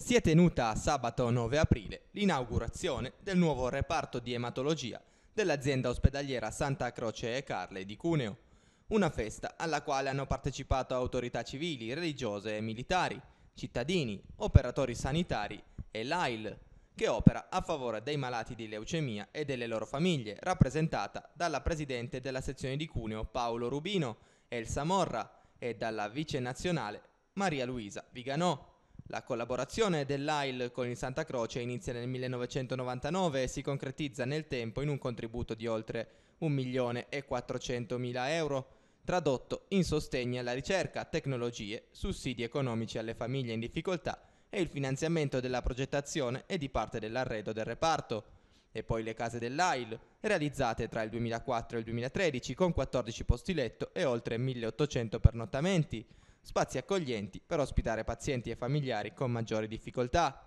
si è tenuta sabato 9 aprile l'inaugurazione del nuovo reparto di ematologia dell'azienda ospedaliera Santa Croce e Carle di Cuneo, una festa alla quale hanno partecipato autorità civili, religiose e militari, cittadini, operatori sanitari e l'AIL, che opera a favore dei malati di leucemia e delle loro famiglie, rappresentata dalla presidente della sezione di Cuneo Paolo Rubino, Elsa Morra e dalla vice nazionale Maria Luisa Viganò. La collaborazione dell'AIL con il Santa Croce inizia nel 1999 e si concretizza nel tempo in un contributo di oltre 1.400.000 euro, tradotto in sostegno alla ricerca, tecnologie, sussidi economici alle famiglie in difficoltà e il finanziamento della progettazione e di parte dell'arredo del reparto. E poi le case dell'AIL, realizzate tra il 2004 e il 2013 con 14 posti letto e oltre 1.800 pernottamenti, spazi accoglienti per ospitare pazienti e familiari con maggiori difficoltà,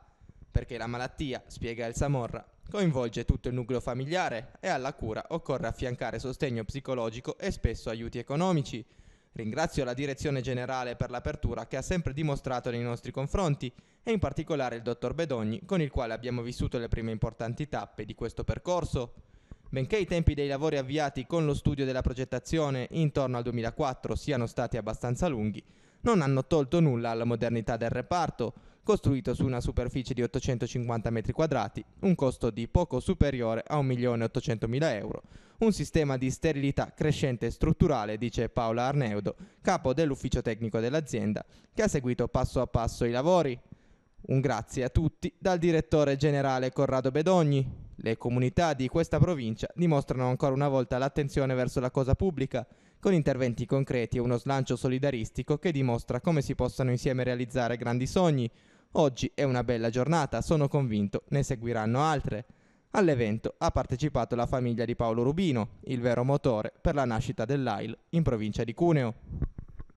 perché la malattia, spiega El Samorra, coinvolge tutto il nucleo familiare e alla cura occorre affiancare sostegno psicologico e spesso aiuti economici. Ringrazio la Direzione Generale per l'apertura che ha sempre dimostrato nei nostri confronti e in particolare il dottor Bedogni con il quale abbiamo vissuto le prime importanti tappe di questo percorso. Benché i tempi dei lavori avviati con lo studio della progettazione intorno al 2004 siano stati abbastanza lunghi, non hanno tolto nulla alla modernità del reparto, costruito su una superficie di 850 m2, un costo di poco superiore a 1.800.000 euro, un sistema di sterilità crescente e strutturale, dice Paola Arneudo, capo dell'ufficio tecnico dell'azienda, che ha seguito passo a passo i lavori, un grazie a tutti dal direttore generale Corrado Bedogni. Le comunità di questa provincia dimostrano ancora una volta l'attenzione verso la cosa pubblica, con interventi concreti e uno slancio solidaristico che dimostra come si possano insieme realizzare grandi sogni. Oggi è una bella giornata, sono convinto, ne seguiranno altre. All'evento ha partecipato la famiglia di Paolo Rubino, il vero motore per la nascita dell'AIL in provincia di Cuneo.